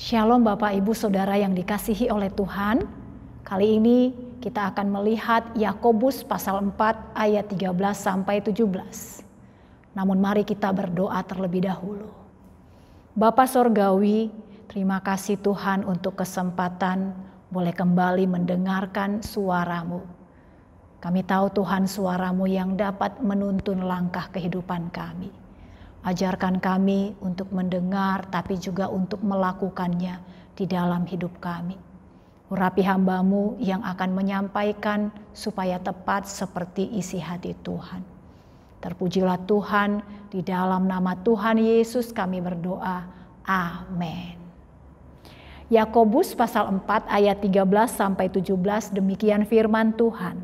Shalom Bapak Ibu Saudara yang dikasihi oleh Tuhan. Kali ini kita akan melihat Yakobus pasal 4 ayat 13 sampai 17. Namun mari kita berdoa terlebih dahulu. Bapa Sorgawi, terima kasih Tuhan untuk kesempatan boleh kembali mendengarkan suaramu. Kami tahu Tuhan suaramu yang dapat menuntun langkah kehidupan kami. Ajarkan kami untuk mendengar, tapi juga untuk melakukannya di dalam hidup kami. Urapi hambamu yang akan menyampaikan supaya tepat seperti isi hati Tuhan. Terpujilah Tuhan, di dalam nama Tuhan Yesus kami berdoa. Amin. Yakobus pasal 4 ayat 13 sampai 17 demikian firman Tuhan.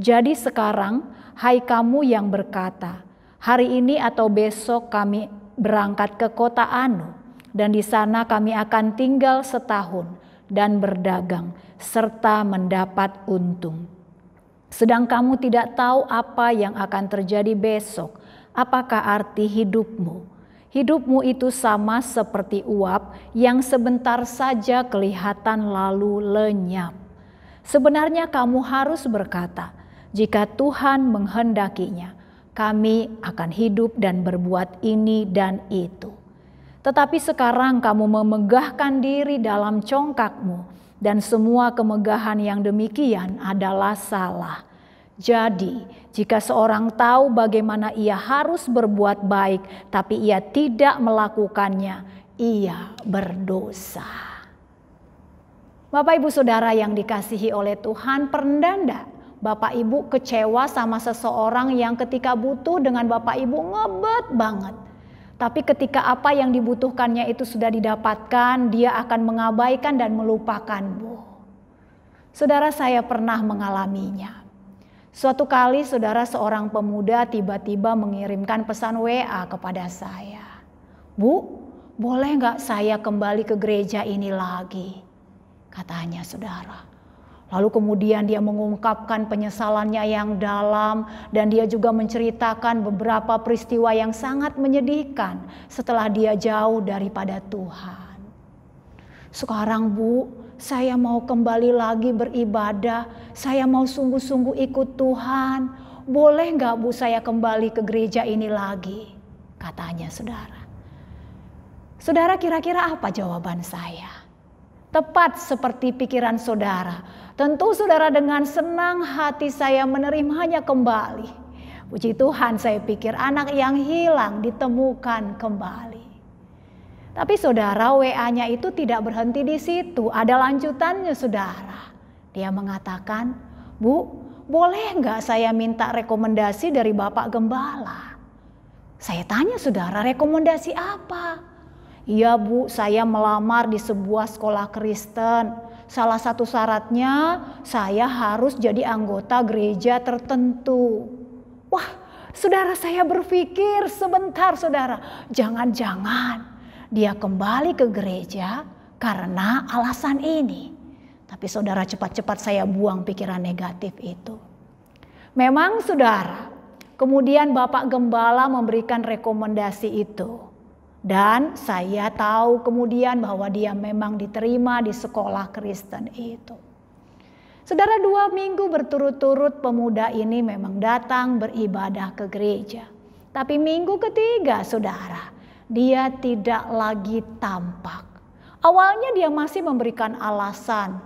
Jadi sekarang hai kamu yang berkata, Hari ini atau besok kami berangkat ke kota Anu dan di sana kami akan tinggal setahun dan berdagang serta mendapat untung. Sedang kamu tidak tahu apa yang akan terjadi besok, apakah arti hidupmu? Hidupmu itu sama seperti uap yang sebentar saja kelihatan lalu lenyap. Sebenarnya kamu harus berkata, "Jika Tuhan menghendakinya, kami akan hidup dan berbuat ini dan itu. Tetapi sekarang kamu memegahkan diri dalam congkakmu, dan semua kemegahan yang demikian adalah salah. Jadi, jika seorang tahu bagaimana ia harus berbuat baik, tapi ia tidak melakukannya, ia berdosa. Bapak, ibu, saudara yang dikasihi oleh Tuhan, perendanda Bapak Ibu kecewa sama seseorang yang ketika butuh dengan Bapak Ibu ngebet banget. Tapi ketika apa yang dibutuhkannya itu sudah didapatkan, dia akan mengabaikan dan melupakan. Bu. Saudara saya pernah mengalaminya. Suatu kali saudara seorang pemuda tiba-tiba mengirimkan pesan WA kepada saya. Bu, boleh nggak saya kembali ke gereja ini lagi? Katanya saudara. Lalu kemudian dia mengungkapkan penyesalannya yang dalam dan dia juga menceritakan beberapa peristiwa yang sangat menyedihkan setelah dia jauh daripada Tuhan. Sekarang Bu, saya mau kembali lagi beribadah, saya mau sungguh-sungguh ikut Tuhan. Boleh nggak Bu saya kembali ke gereja ini lagi? Katanya saudara. Saudara kira-kira apa jawaban saya? tepat seperti pikiran saudara. Tentu saudara dengan senang hati saya menerimanya kembali. Puji Tuhan saya pikir anak yang hilang ditemukan kembali. Tapi saudara WA-nya itu tidak berhenti di situ, ada lanjutannya saudara. Dia mengatakan, Bu, boleh nggak saya minta rekomendasi dari Bapak Gembala? Saya tanya saudara, rekomendasi apa? Iya bu, saya melamar di sebuah sekolah Kristen. Salah satu syaratnya saya harus jadi anggota gereja tertentu. Wah, saudara saya berpikir sebentar saudara, jangan-jangan dia kembali ke gereja karena alasan ini. Tapi saudara cepat-cepat saya buang pikiran negatif itu. Memang saudara, kemudian Bapak Gembala memberikan rekomendasi itu. Dan saya tahu kemudian bahwa dia memang diterima di sekolah Kristen itu. Saudara dua minggu berturut-turut pemuda ini memang datang beribadah ke gereja. Tapi minggu ketiga saudara, dia tidak lagi tampak. Awalnya dia masih memberikan alasan.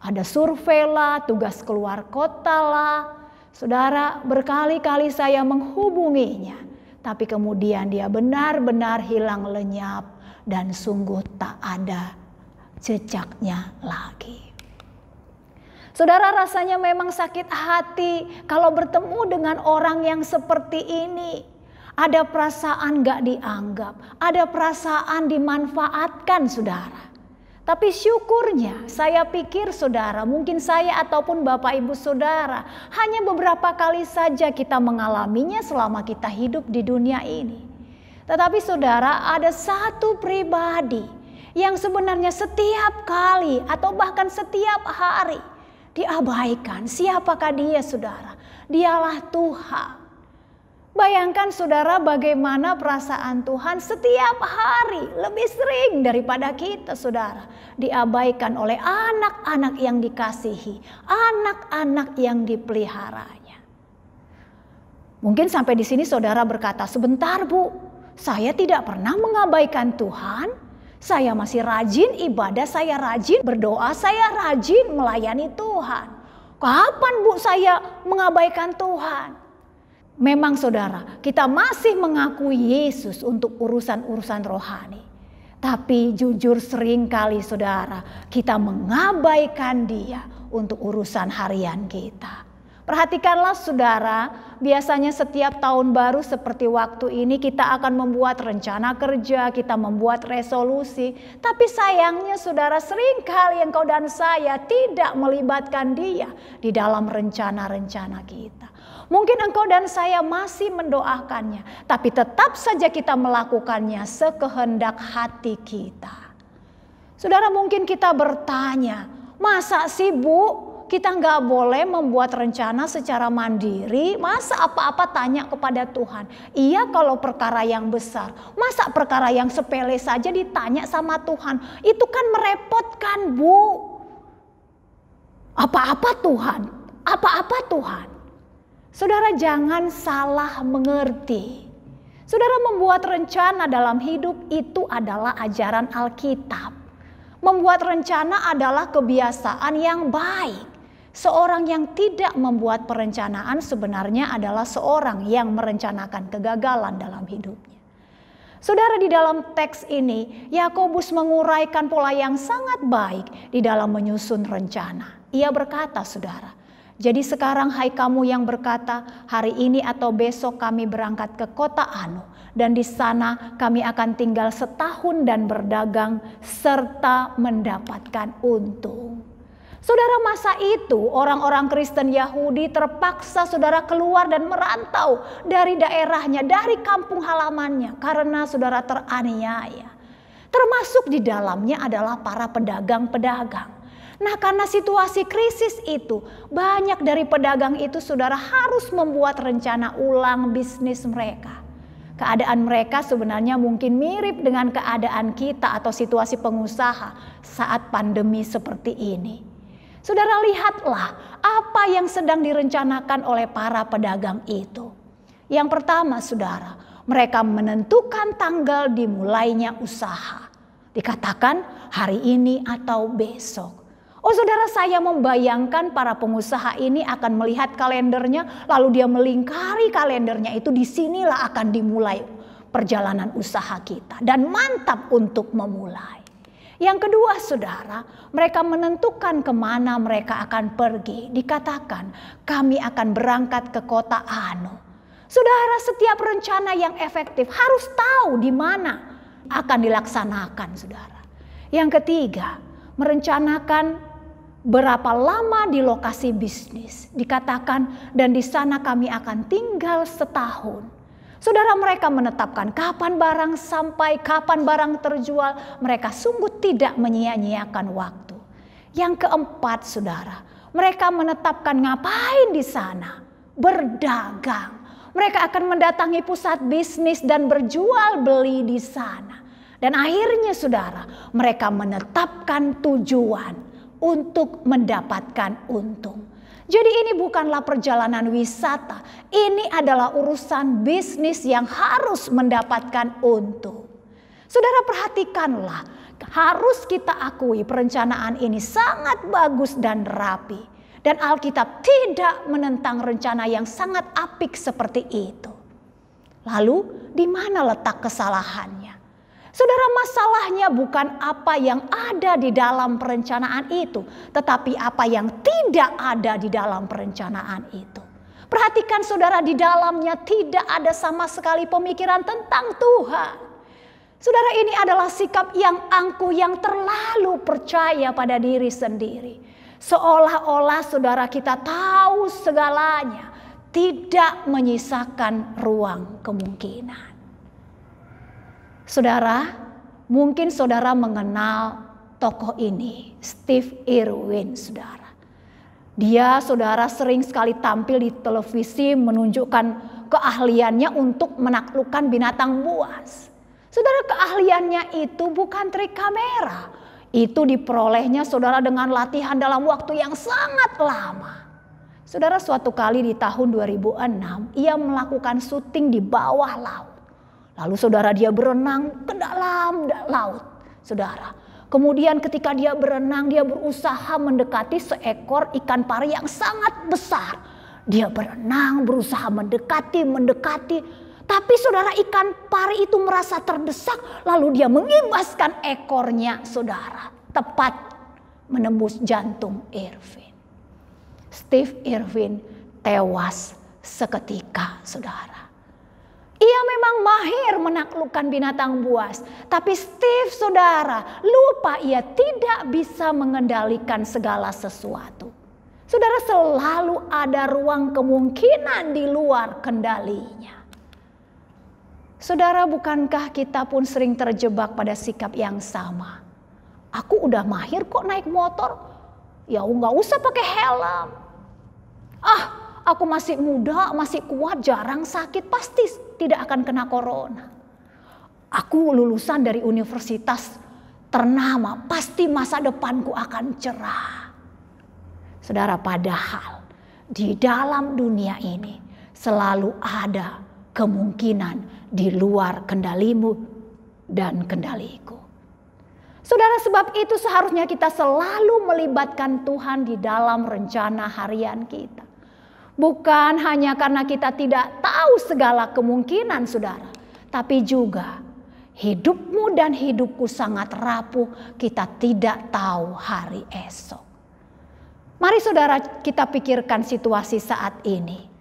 Ada survei lah, tugas keluar kota lah. Saudara, berkali-kali saya menghubunginya tapi kemudian dia benar-benar hilang lenyap dan sungguh tak ada jejaknya lagi. Saudara rasanya memang sakit hati kalau bertemu dengan orang yang seperti ini. Ada perasaan gak dianggap, ada perasaan dimanfaatkan saudara. Tapi syukurnya, saya pikir saudara, mungkin saya ataupun bapak ibu saudara, hanya beberapa kali saja kita mengalaminya selama kita hidup di dunia ini. Tetapi saudara, ada satu pribadi yang sebenarnya setiap kali atau bahkan setiap hari diabaikan. Siapakah dia, saudara? Dialah Tuhan. Bayangkan saudara bagaimana perasaan Tuhan setiap hari lebih sering daripada kita saudara. Diabaikan oleh anak-anak yang dikasihi, anak-anak yang dipeliharanya. Mungkin sampai di sini saudara berkata, sebentar bu, saya tidak pernah mengabaikan Tuhan. Saya masih rajin ibadah, saya rajin berdoa, saya rajin melayani Tuhan. Kapan bu saya mengabaikan Tuhan? Memang saudara, kita masih mengakui Yesus untuk urusan-urusan rohani. Tapi jujur sering kali saudara, kita mengabaikan dia untuk urusan harian kita. Perhatikanlah saudara, biasanya setiap tahun baru seperti waktu ini kita akan membuat rencana kerja, kita membuat resolusi. Tapi sayangnya saudara sering seringkali engkau dan saya tidak melibatkan dia di dalam rencana-rencana kita. Mungkin engkau dan saya masih mendoakannya, tapi tetap saja kita melakukannya sekehendak hati kita. Saudara, mungkin kita bertanya, "Masa sih, Bu, kita nggak boleh membuat rencana secara mandiri. Masa apa-apa tanya kepada Tuhan? Iya kalau perkara yang besar. Masa perkara yang sepele saja ditanya sama Tuhan? Itu kan merepotkan Bu. Apa-apa Tuhan. Apa-apa Tuhan. Saudara jangan salah mengerti. Saudara membuat rencana dalam hidup itu adalah ajaran Alkitab. Membuat rencana adalah kebiasaan yang baik. Seorang yang tidak membuat perencanaan sebenarnya adalah seorang yang merencanakan kegagalan dalam hidupnya. Saudara di dalam teks ini, Yakobus menguraikan pola yang sangat baik di dalam menyusun rencana. Ia berkata, "Saudara, jadi sekarang hai kamu yang berkata, hari ini atau besok kami berangkat ke kota Anu dan di sana kami akan tinggal setahun dan berdagang serta mendapatkan untung. Saudara masa itu orang-orang Kristen Yahudi terpaksa saudara keluar dan merantau dari daerahnya, dari kampung halamannya karena saudara teraniaya. Termasuk di dalamnya adalah para pedagang-pedagang. Nah, karena situasi krisis itu, banyak dari pedagang itu saudara harus membuat rencana ulang bisnis mereka. Keadaan mereka sebenarnya mungkin mirip dengan keadaan kita atau situasi pengusaha saat pandemi seperti ini. Saudara, lihatlah apa yang sedang direncanakan oleh para pedagang itu. Yang pertama, saudara, mereka menentukan tanggal dimulainya usaha dikatakan hari ini atau besok. Oh saudara saya membayangkan para pengusaha ini akan melihat kalendernya lalu dia melingkari kalendernya itu disinilah akan dimulai perjalanan usaha kita dan mantap untuk memulai. Yang kedua, saudara, mereka menentukan kemana mereka akan pergi. Dikatakan, "Kami akan berangkat ke kota Ano. Saudara, setiap rencana yang efektif harus tahu di mana akan dilaksanakan. Saudara, yang ketiga, merencanakan berapa lama di lokasi bisnis. Dikatakan, dan di sana kami akan tinggal setahun. Saudara mereka menetapkan kapan barang sampai, kapan barang terjual. Mereka sungguh tidak menyia-nyiakan waktu. Yang keempat saudara, mereka menetapkan ngapain di sana. Berdagang. Mereka akan mendatangi pusat bisnis dan berjual beli di sana. Dan akhirnya saudara, mereka menetapkan tujuan untuk mendapatkan untung. Jadi ini bukanlah perjalanan wisata, ini adalah urusan bisnis yang harus mendapatkan untung. Saudara perhatikanlah, harus kita akui perencanaan ini sangat bagus dan rapi. Dan Alkitab tidak menentang rencana yang sangat apik seperti itu. Lalu di mana letak kesalahannya? Saudara, masalahnya bukan apa yang ada di dalam perencanaan itu, tetapi apa yang tidak ada di dalam perencanaan itu. Perhatikan, saudara, di dalamnya tidak ada sama sekali pemikiran tentang Tuhan. Saudara, ini adalah sikap yang angkuh, yang terlalu percaya pada diri sendiri, seolah-olah saudara kita tahu segalanya, tidak menyisakan ruang kemungkinan. Saudara, mungkin saudara mengenal tokoh ini, Steve Irwin, saudara. Dia, saudara, sering sekali tampil di televisi menunjukkan keahliannya untuk menaklukkan binatang buas. Saudara, keahliannya itu bukan trik kamera. Itu diperolehnya saudara dengan latihan dalam waktu yang sangat lama. Saudara, suatu kali di tahun 2006, ia melakukan syuting di bawah laut. Lalu saudara dia berenang ke dalam laut, saudara. Kemudian ketika dia berenang, dia berusaha mendekati seekor ikan pari yang sangat besar. Dia berenang, berusaha mendekati, mendekati. Tapi saudara ikan pari itu merasa terdesak, lalu dia mengimbaskan ekornya, saudara. Tepat menembus jantung Irvin. Steve Irvin tewas seketika, saudara ia memang mahir menaklukkan binatang buas, tapi Steve saudara lupa ia tidak bisa mengendalikan segala sesuatu. Saudara selalu ada ruang kemungkinan di luar kendalinya. Saudara, bukankah kita pun sering terjebak pada sikap yang sama? Aku udah mahir kok naik motor, ya nggak usah pakai helm. Ah, aku masih muda, masih kuat, jarang sakit, pasti tidak akan kena corona. Aku lulusan dari universitas ternama, pasti masa depanku akan cerah. Saudara, padahal di dalam dunia ini selalu ada kemungkinan di luar kendalimu dan kendaliku. Saudara, sebab itu seharusnya kita selalu melibatkan Tuhan di dalam rencana harian kita. Bukan hanya karena kita tidak tahu segala kemungkinan, saudara, tapi juga hidupmu dan hidupku sangat rapuh. Kita tidak tahu hari esok. Mari, saudara, kita pikirkan situasi saat ini.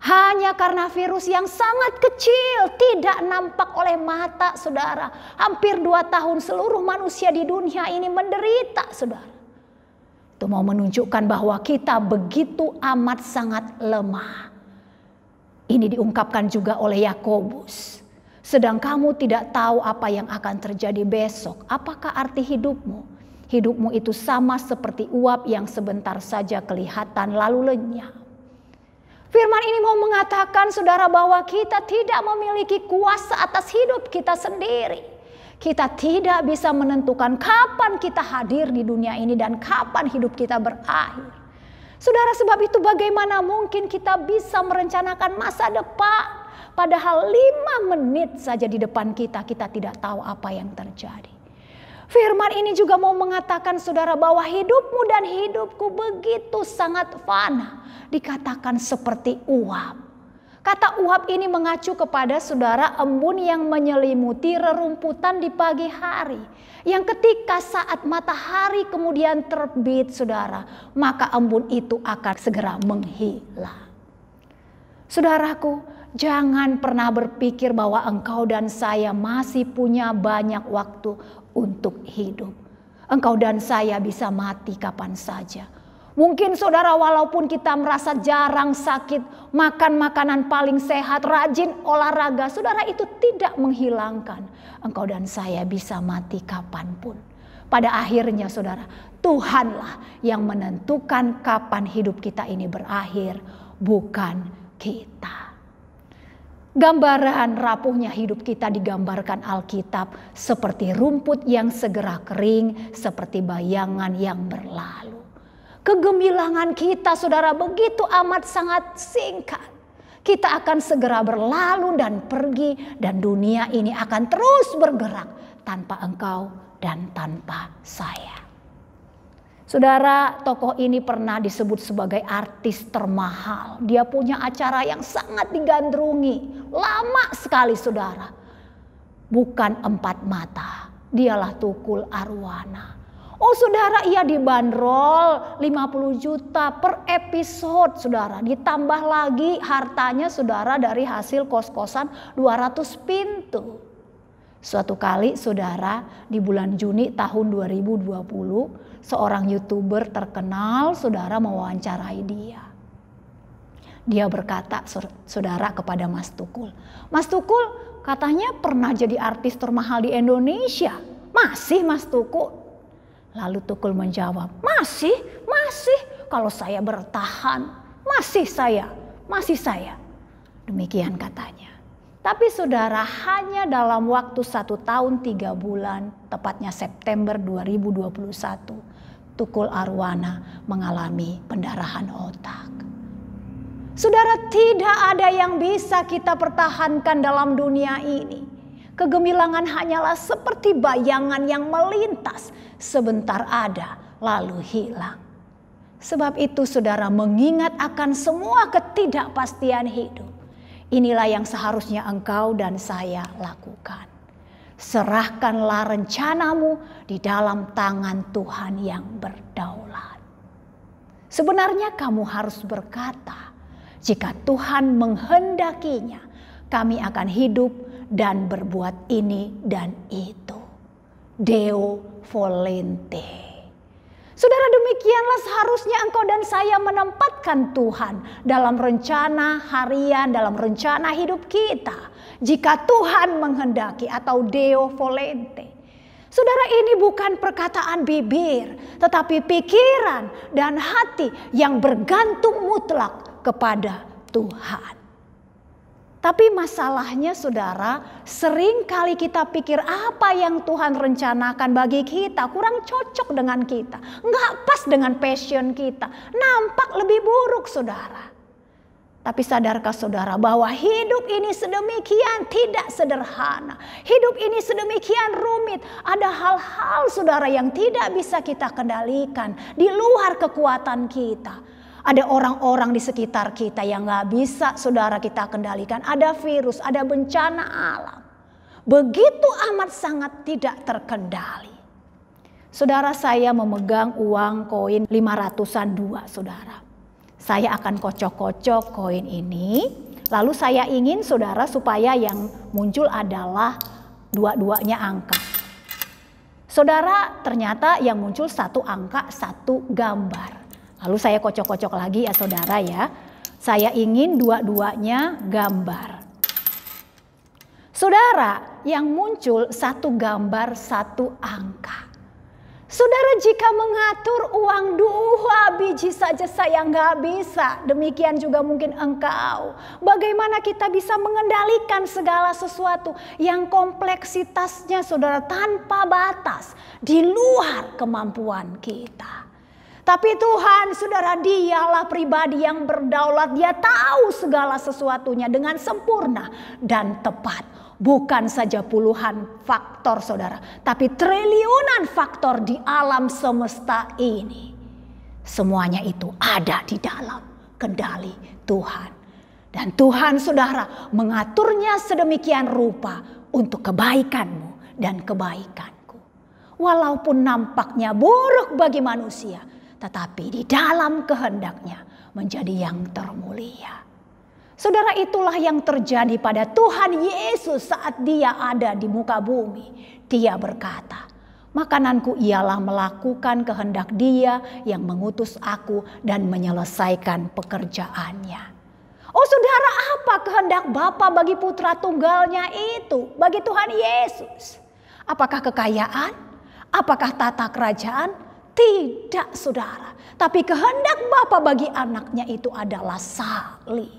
Hanya karena virus yang sangat kecil tidak nampak oleh mata saudara. Hampir dua tahun seluruh manusia di dunia ini menderita saudara. Itu mau menunjukkan bahwa kita begitu amat sangat lemah. Ini diungkapkan juga oleh Yakobus. Sedang kamu tidak tahu apa yang akan terjadi besok. Apakah arti hidupmu? Hidupmu itu sama seperti uap yang sebentar saja kelihatan lalu lenyap. Firman ini mau mengatakan saudara bahwa kita tidak memiliki kuasa atas hidup kita sendiri. Kita tidak bisa menentukan kapan kita hadir di dunia ini dan kapan hidup kita berakhir. Saudara, sebab itu bagaimana mungkin kita bisa merencanakan masa depan? Padahal lima menit saja di depan kita, kita tidak tahu apa yang terjadi. Firman ini juga mau mengatakan saudara bahwa hidupmu dan hidupku begitu sangat fana. Dikatakan seperti uap. Kata uap ini mengacu kepada saudara embun yang menyelimuti rerumputan di pagi hari. Yang ketika saat matahari kemudian terbit saudara, maka embun itu akan segera menghilang. Saudaraku, jangan pernah berpikir bahwa engkau dan saya masih punya banyak waktu untuk hidup. Engkau dan saya bisa mati kapan saja Mungkin saudara walaupun kita merasa jarang sakit, makan makanan paling sehat, rajin olahraga, saudara itu tidak menghilangkan. Engkau dan saya bisa mati kapanpun. Pada akhirnya saudara, Tuhanlah yang menentukan kapan hidup kita ini berakhir, bukan kita. Gambaran rapuhnya hidup kita digambarkan Alkitab seperti rumput yang segera kering, seperti bayangan yang berlalu. Kegemilangan kita saudara begitu amat sangat singkat. Kita akan segera berlalu dan pergi dan dunia ini akan terus bergerak tanpa engkau dan tanpa saya. Saudara, tokoh ini pernah disebut sebagai artis termahal. Dia punya acara yang sangat digandrungi. Lama sekali saudara. Bukan empat mata, dialah Tukul Arwana. Oh saudara ia dibanderol 50 juta per episode saudara. Ditambah lagi hartanya saudara dari hasil kos-kosan 200 pintu. Suatu kali saudara di bulan Juni tahun 2020 seorang youtuber terkenal saudara mewawancarai dia. Dia berkata saudara kepada Mas Tukul. Mas Tukul katanya pernah jadi artis termahal di Indonesia. Masih Mas Tukul? Lalu Tukul menjawab, masih, masih kalau saya bertahan, masih saya, masih saya. Demikian katanya. Tapi saudara hanya dalam waktu satu tahun tiga bulan, tepatnya September 2021, Tukul Arwana mengalami pendarahan otak. Saudara tidak ada yang bisa kita pertahankan dalam dunia ini Kegemilangan hanyalah seperti bayangan yang melintas sebentar ada lalu hilang. Sebab itu saudara mengingat akan semua ketidakpastian hidup. Inilah yang seharusnya engkau dan saya lakukan. Serahkanlah rencanamu di dalam tangan Tuhan yang berdaulat. Sebenarnya kamu harus berkata, jika Tuhan menghendakinya, kami akan hidup dan berbuat ini dan itu. Deo volente. Saudara demikianlah seharusnya engkau dan saya menempatkan Tuhan dalam rencana harian, dalam rencana hidup kita. Jika Tuhan menghendaki atau Deo volente. Saudara ini bukan perkataan bibir, tetapi pikiran dan hati yang bergantung mutlak kepada Tuhan. Tapi masalahnya saudara, sering kali kita pikir apa yang Tuhan rencanakan bagi kita kurang cocok dengan kita. Nggak pas dengan passion kita. Nampak lebih buruk saudara. Tapi sadarkah saudara bahwa hidup ini sedemikian tidak sederhana. Hidup ini sedemikian rumit. Ada hal-hal saudara yang tidak bisa kita kendalikan di luar kekuatan kita. Ada orang-orang di sekitar kita yang nggak bisa saudara kita kendalikan. Ada virus, ada bencana alam. Begitu amat sangat tidak terkendali. Saudara saya memegang uang koin 500-an dua saudara. Saya akan kocok-kocok koin ini. Lalu saya ingin saudara supaya yang muncul adalah dua-duanya angka. Saudara ternyata yang muncul satu angka, satu gambar. Lalu saya kocok-kocok lagi ya saudara ya. Saya ingin dua-duanya gambar. Saudara, yang muncul satu gambar satu angka. Saudara jika mengatur uang dua biji saja saya nggak bisa. Demikian juga mungkin engkau. Bagaimana kita bisa mengendalikan segala sesuatu yang kompleksitasnya saudara tanpa batas. Di luar kemampuan kita. Tapi Tuhan, saudara, dialah pribadi yang berdaulat. Dia tahu segala sesuatunya dengan sempurna dan tepat. Bukan saja puluhan faktor, saudara, tapi triliunan faktor di alam semesta ini. Semuanya itu ada di dalam kendali Tuhan, dan Tuhan, saudara, mengaturnya sedemikian rupa untuk kebaikanmu dan kebaikanku. Walaupun nampaknya buruk bagi manusia, tetapi di dalam kehendaknya menjadi yang termulia. Saudara itulah yang terjadi pada Tuhan Yesus saat dia ada di muka bumi. Dia berkata, makananku ialah melakukan kehendak dia yang mengutus aku dan menyelesaikan pekerjaannya. Oh saudara apa kehendak Bapa bagi putra tunggalnya itu, bagi Tuhan Yesus? Apakah kekayaan? Apakah tata kerajaan? Tidak, saudara. Tapi kehendak Bapa bagi anaknya itu adalah salib.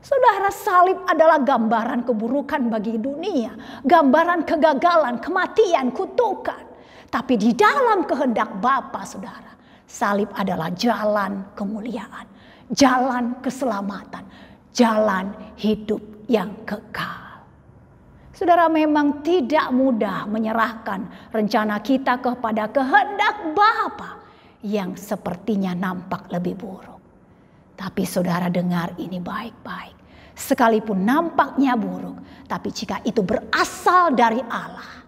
Saudara, salib adalah gambaran keburukan bagi dunia, gambaran kegagalan, kematian, kutukan. Tapi di dalam kehendak Bapa, saudara, salib adalah jalan kemuliaan, jalan keselamatan, jalan hidup yang kekal. Saudara memang tidak mudah menyerahkan rencana kita kepada kehendak Bapa yang sepertinya nampak lebih buruk. Tapi saudara dengar ini baik-baik. Sekalipun nampaknya buruk, tapi jika itu berasal dari Allah,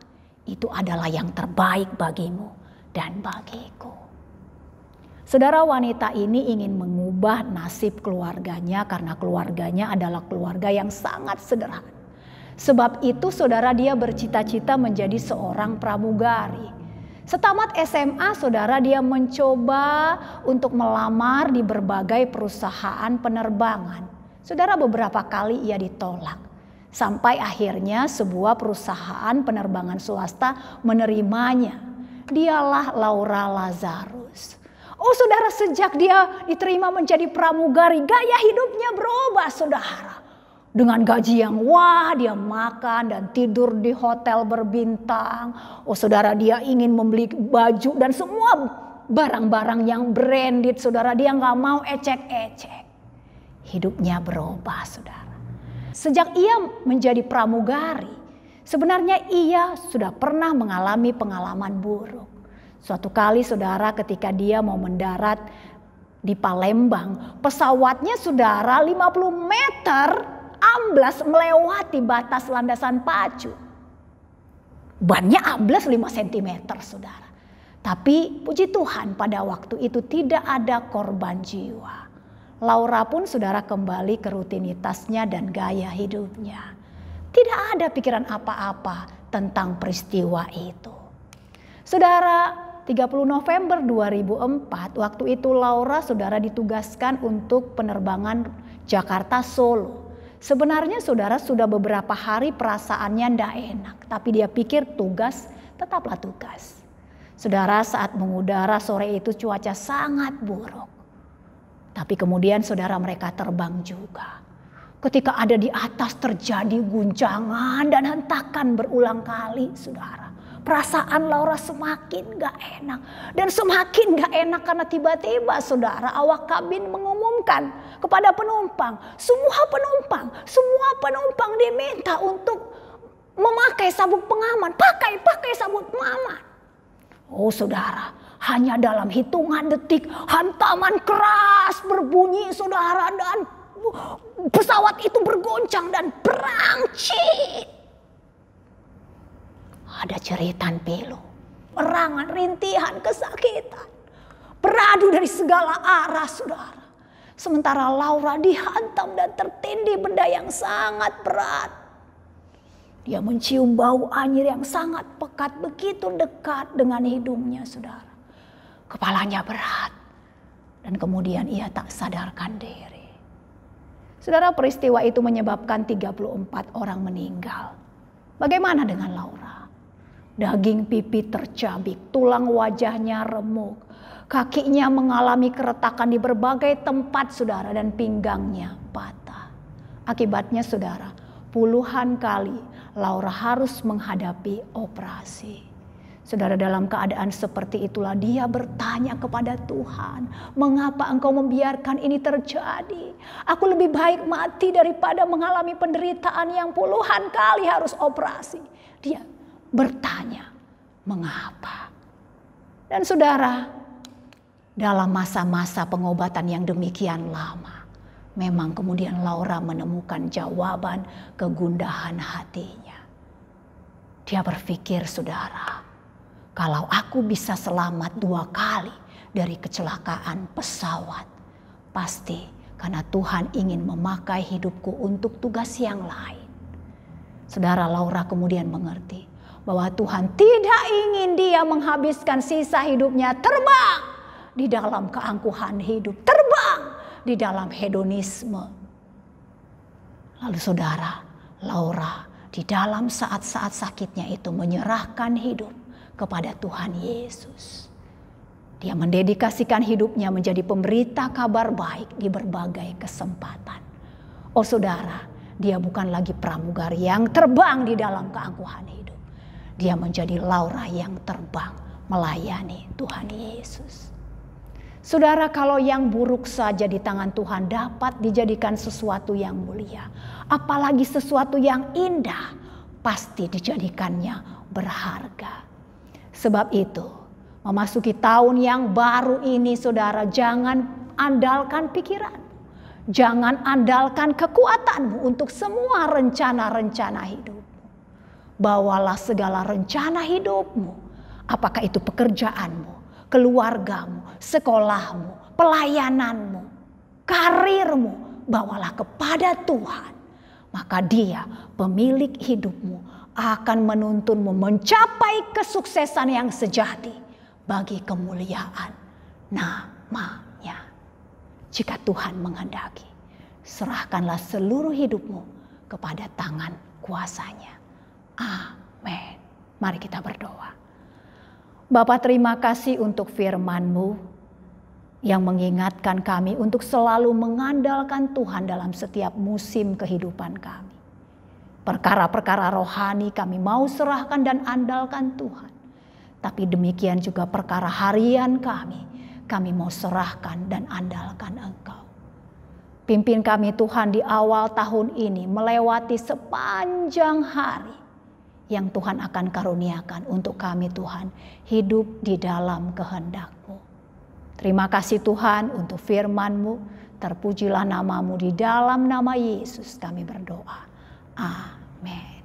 itu adalah yang terbaik bagimu dan bagiku. Saudara wanita ini ingin mengubah nasib keluarganya karena keluarganya adalah keluarga yang sangat sederhana Sebab itu saudara dia bercita-cita menjadi seorang pramugari. Setamat SMA saudara dia mencoba untuk melamar di berbagai perusahaan penerbangan. Saudara beberapa kali ia ditolak. Sampai akhirnya sebuah perusahaan penerbangan swasta menerimanya. Dialah Laura Lazarus. Oh saudara sejak dia diterima menjadi pramugari gaya hidupnya berubah saudara dengan gaji yang wah dia makan dan tidur di hotel berbintang. Oh saudara dia ingin membeli baju dan semua barang-barang yang branded saudara dia nggak mau ecek-ecek. Hidupnya berubah saudara. Sejak ia menjadi pramugari sebenarnya ia sudah pernah mengalami pengalaman buruk. Suatu kali saudara ketika dia mau mendarat di Palembang, pesawatnya saudara 50 meter amblas melewati batas landasan pacu. Bannya amblas 5 cm, saudara. Tapi puji Tuhan pada waktu itu tidak ada korban jiwa. Laura pun saudara kembali ke rutinitasnya dan gaya hidupnya. Tidak ada pikiran apa-apa tentang peristiwa itu. Saudara, 30 November 2004, waktu itu Laura saudara ditugaskan untuk penerbangan Jakarta Solo. Sebenarnya saudara sudah beberapa hari perasaannya tidak enak, tapi dia pikir tugas tetaplah tugas. Saudara saat mengudara sore itu cuaca sangat buruk. Tapi kemudian saudara mereka terbang juga. Ketika ada di atas terjadi guncangan dan hentakan berulang kali saudara perasaan Laura semakin gak enak. Dan semakin gak enak karena tiba-tiba saudara awak kabin mengumumkan kepada penumpang. Semua penumpang, semua penumpang diminta untuk memakai sabuk pengaman. Pakai, pakai sabuk pengaman. Oh saudara, hanya dalam hitungan detik hantaman keras berbunyi saudara dan pesawat itu bergoncang dan berangcit ada jeritan pilu, perangan, rintihan, kesakitan, beradu dari segala arah saudara. Sementara Laura dihantam dan tertindih benda yang sangat berat. Dia mencium bau anjir yang sangat pekat begitu dekat dengan hidungnya saudara. Kepalanya berat. Dan kemudian ia tak sadarkan diri. Saudara peristiwa itu menyebabkan 34 orang meninggal. Bagaimana dengan Laura? Daging pipi tercabik, tulang wajahnya remuk, kakinya mengalami keretakan di berbagai tempat saudara dan pinggangnya patah. Akibatnya saudara, puluhan kali Laura harus menghadapi operasi. Saudara dalam keadaan seperti itulah dia bertanya kepada Tuhan, "Mengapa engkau membiarkan ini terjadi? Aku lebih baik mati daripada mengalami penderitaan yang puluhan kali harus operasi." Dia bertanya, "Mengapa?" Dan saudara, dalam masa-masa pengobatan yang demikian lama, memang kemudian Laura menemukan jawaban kegundahan hatinya. Dia berpikir, "Saudara, kalau aku bisa selamat dua kali dari kecelakaan pesawat, pasti karena Tuhan ingin memakai hidupku untuk tugas yang lain." Saudara Laura kemudian mengerti bahwa Tuhan tidak ingin dia menghabiskan sisa hidupnya terbang di dalam keangkuhan hidup, terbang di dalam hedonisme. Lalu saudara, Laura di dalam saat-saat sakitnya itu menyerahkan hidup kepada Tuhan Yesus. Dia mendedikasikan hidupnya menjadi pemberita kabar baik di berbagai kesempatan. Oh saudara, dia bukan lagi pramugari yang terbang di dalam keangkuhan hidup dia menjadi Laura yang terbang melayani Tuhan Yesus. Saudara, kalau yang buruk saja di tangan Tuhan dapat dijadikan sesuatu yang mulia, apalagi sesuatu yang indah, pasti dijadikannya berharga. Sebab itu, memasuki tahun yang baru ini, saudara, jangan andalkan pikiran, jangan andalkan kekuatanmu untuk semua rencana-rencana hidup Bawalah segala rencana hidupmu, apakah itu pekerjaanmu, keluargamu, sekolahmu, pelayananmu, karirmu, bawalah kepada Tuhan. Maka Dia, pemilik hidupmu, akan menuntunmu mencapai kesuksesan yang sejati bagi kemuliaan namanya. Jika Tuhan menghendaki, serahkanlah seluruh hidupmu kepada tangan kuasanya. Amin. Mari kita berdoa. Bapa terima kasih untuk firman-Mu yang mengingatkan kami untuk selalu mengandalkan Tuhan dalam setiap musim kehidupan kami. Perkara-perkara rohani kami mau serahkan dan andalkan Tuhan. Tapi demikian juga perkara harian kami, kami mau serahkan dan andalkan Engkau. Pimpin kami Tuhan di awal tahun ini melewati sepanjang hari yang Tuhan akan karuniakan untuk kami Tuhan hidup di dalam kehendak-Mu. Terima kasih Tuhan untuk firman-Mu. Terpujilah namamu di dalam nama Yesus kami berdoa. Amin.